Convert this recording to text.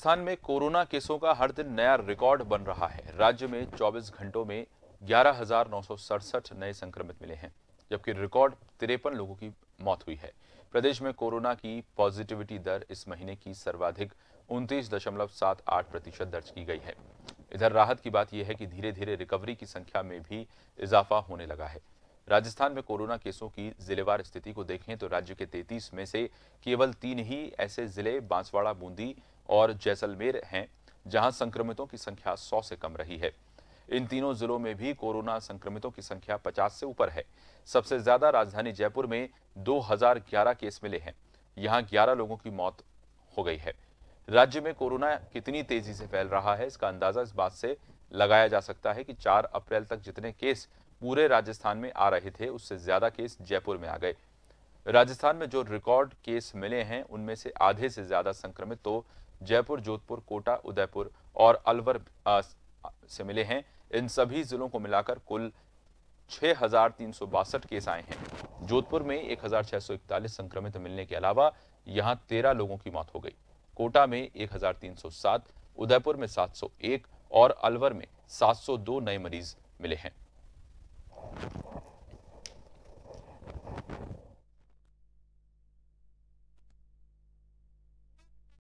राजस्थान में कोरोना केसों का हर दिन नया रिकॉर्ड बन रहा है राज्य में 24 घंटों में ग्यारह नए संक्रमित मिले हैं जबकि रिकॉर्ड तिरपन लोगों की मौत हुई है प्रदेश में कोरोना की पॉजिटिविटी दर इस महीने की सर्वाधिक उनतीस दशमलव सात आठ प्रतिशत दर्ज की गई है इधर राहत की बात यह है कि धीरे धीरे रिकवरी की संख्या में भी इजाफा होने लगा है राजस्थान में कोरोना केसों की जिलेवार स्थिति को देखें तो राज्य के 33 में से केवल तीन ही ऐसे जिले बांसवाड़ा बूंदी और जैसलमेर हैं जहां संक्रमितों की संख्या 100 से कम रही है इन तीनों जिलों में भी कोरोना संक्रमितों की संख्या 50 से ऊपर है सबसे ज्यादा राजधानी जयपुर में 2011 केस मिले हैं यहां 11 लोगों की मौत हो गई है राज्य में कोरोना कितनी तेजी से फैल रहा है इसका अंदाजा इस बात से लगाया जा सकता है कि 4 अप्रैल तक जितने केस पूरे राजस्थान में आ रहे थे उससे ज्यादा केस जयपुर में आ गए राजस्थान में जो रिकॉर्ड केस मिले हैं उनमें से आधे से ज्यादा संक्रमित तो जयपुर जोधपुर कोटा उदयपुर और अलवर से मिले हैं इन सभी जिलों को मिलाकर कुल बासठ केस आए हैं जोधपुर में 1641 संक्रमित मिलने के अलावा यहां 13 लोगों की मौत हो गई कोटा में 1307, उदयपुर में 701 और अलवर में 702 नए मरीज मिले हैं